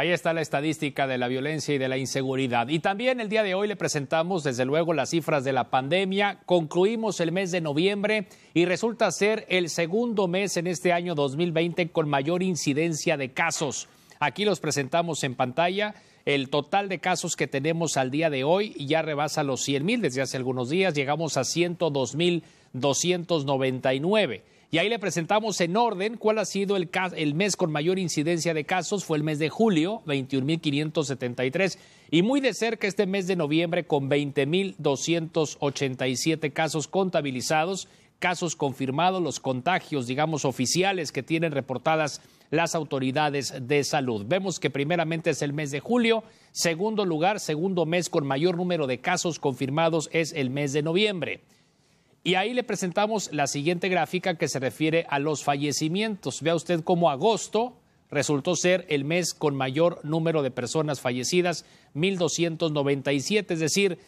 Ahí está la estadística de la violencia y de la inseguridad. Y también el día de hoy le presentamos, desde luego, las cifras de la pandemia. Concluimos el mes de noviembre y resulta ser el segundo mes en este año 2020 con mayor incidencia de casos. Aquí los presentamos en pantalla. El total de casos que tenemos al día de hoy ya rebasa los 100 mil desde hace algunos días. Llegamos a 102.299. mil y ahí le presentamos en orden cuál ha sido el, mes con mayor incidencia de casos. Fue el mes de julio, 21.573. Y muy de cerca este mes de noviembre con 20.287 casos contabilizados, casos confirmados, los contagios, digamos, oficiales que tienen reportadas las autoridades de salud. Vemos que primeramente es el mes de julio, segundo lugar, segundo mes con mayor número de casos confirmados es el mes de noviembre. Y ahí le presentamos la siguiente gráfica que se refiere a los fallecimientos. Vea usted cómo agosto resultó ser el mes con mayor número de personas fallecidas, 1.297, es decir,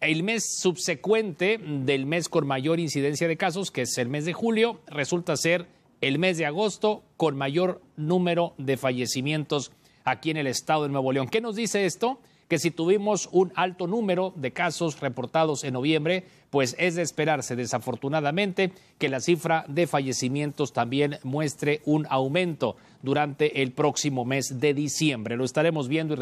el mes subsecuente del mes con mayor incidencia de casos, que es el mes de julio, resulta ser el mes de agosto con mayor número de fallecimientos aquí en el estado de Nuevo León. ¿Qué nos dice esto? que si tuvimos un alto número de casos reportados en noviembre, pues es de esperarse desafortunadamente que la cifra de fallecimientos también muestre un aumento durante el próximo mes de diciembre. Lo estaremos viendo y